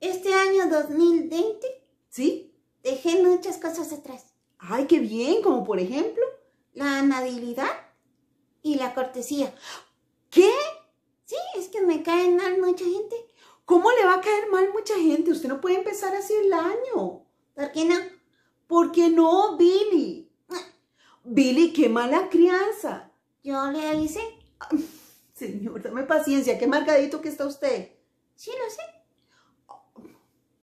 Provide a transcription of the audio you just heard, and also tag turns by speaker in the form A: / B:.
A: Este año 2020. ¿Sí? Dejé muchas cosas atrás. Ay, qué bien, como por ejemplo. La amabilidad y la cortesía. ¿Qué? Sí, es que me cae mal mucha gente. ¿Cómo le va a caer mal mucha gente? Usted no puede empezar así el año. ¿Por qué no? ¿Por qué no, Billy? Billy, qué mala crianza. Yo le hice. Señor, dame paciencia, qué marcadito que está usted.
B: Sí, lo sé.